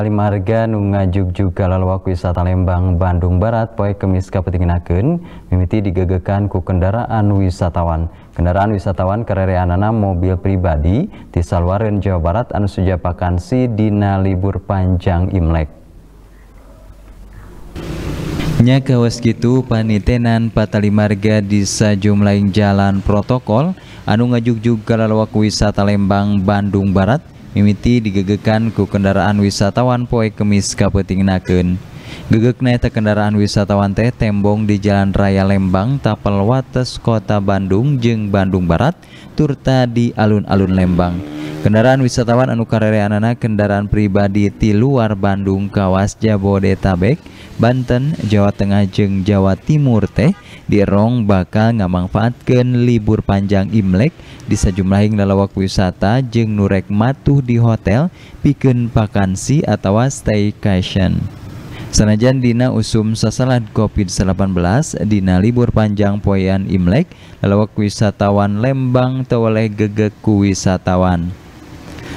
Limarga nungajuk juga lalawak wisata Lembang, Bandung Barat, poe kemis kapetinginakeun mimiti digegekan ku kendaraan wisatawan. Kendaraan wisatawan kerereanana mobil pribadi di Salwaren, Jawa Barat anu sujapakan si dina libur panjang Imlek. Nya kawas gitu panitenan Marga di sajumlah jalan protokol anu ngajuk juga lalawak wisata Lembang, Bandung Barat, mimiti digegekan ku kendaraan wisatawan poe kemis kapetingnakeun gegeknya te kendaraan wisatawan teh tembong di Jalan Raya Lembang tapel wates kota Bandung jeng Bandung Barat turta di alun-alun Lembang Kendaraan wisatawan anu karereanana kendaraan pribadi ti luar Bandung kawas Jabodetabek, Banten, Jawa Tengah jeung Jawa Timur teh dirong bakal ngamangfaatkeun libur panjang Imlek di sejumlahing lalawak wisata jeung nurek matuh di hotel pikeun vakansi atau staycation. Sanajan Dina usum sasalad COVID-19 Dina libur panjang poyan Imlek waktu wisatawan Lembang teweleh gegek wisatawan.